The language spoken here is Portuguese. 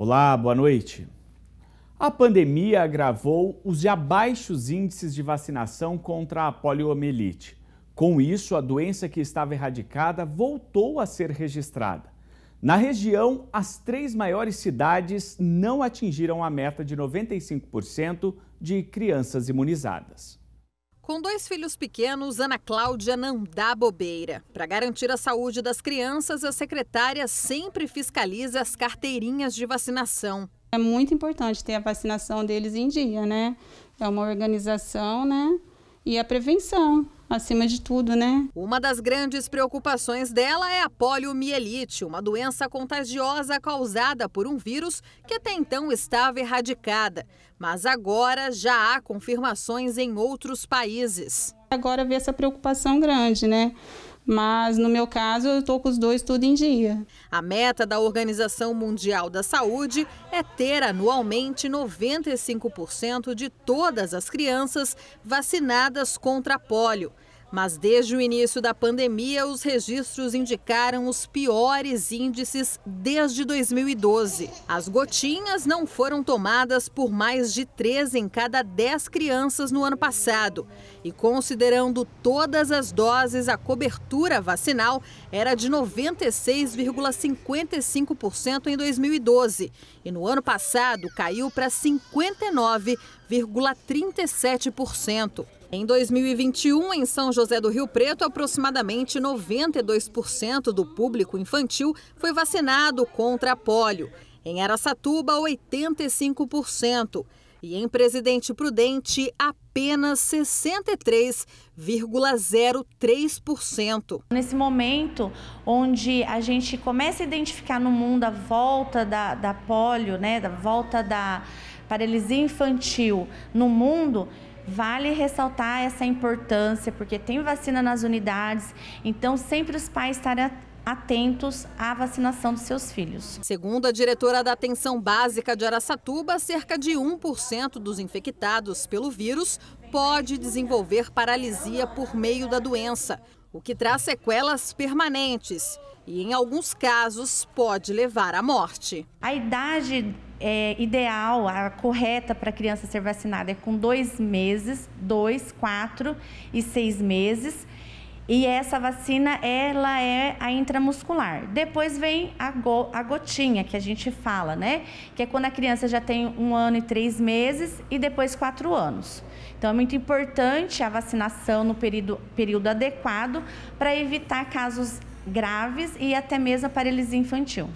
Olá, boa noite. A pandemia agravou os já baixos índices de vacinação contra a poliomielite. Com isso, a doença que estava erradicada voltou a ser registrada. Na região, as três maiores cidades não atingiram a meta de 95% de crianças imunizadas. Com dois filhos pequenos, Ana Cláudia não dá bobeira. Para garantir a saúde das crianças, a secretária sempre fiscaliza as carteirinhas de vacinação. É muito importante ter a vacinação deles em dia, né? É uma organização, né? E a prevenção acima de tudo, né? Uma das grandes preocupações dela é a poliomielite, uma doença contagiosa causada por um vírus que até então estava erradicada. Mas agora já há confirmações em outros países. Agora vê essa preocupação grande, né? mas no meu caso eu estou com os dois tudo em dia. A meta da Organização Mundial da Saúde é ter anualmente 95% de todas as crianças vacinadas contra a polio. Mas desde o início da pandemia, os registros indicaram os piores índices desde 2012. As gotinhas não foram tomadas por mais de três em cada 10 crianças no ano passado. E considerando todas as doses, a cobertura vacinal era de 96,55% em 2012. E no ano passado caiu para 59%. 37%. Em 2021, em São José do Rio Preto, aproximadamente 92% do público infantil foi vacinado contra a polio. Em Araçatuba, 85%. E em Presidente Prudente, apenas 63,03%. Nesse momento onde a gente começa a identificar no mundo a volta da, da polio, né, da volta da paralisia infantil no mundo, Vale ressaltar essa importância, porque tem vacina nas unidades, então sempre os pais estarem atentos à vacinação dos seus filhos. Segundo a diretora da Atenção Básica de Araçatuba, cerca de 1% dos infectados pelo vírus pode desenvolver paralisia por meio da doença o que traz sequelas permanentes e, em alguns casos, pode levar à morte. A idade é, ideal, a correta para a criança ser vacinada é com dois meses, dois, quatro e seis meses. E essa vacina, ela é a intramuscular. Depois vem a, go a gotinha, que a gente fala, né? Que é quando a criança já tem um ano e três meses e depois quatro anos. Então, é muito importante a vacinação no período, período adequado para evitar casos graves e até mesmo a paralisia infantil.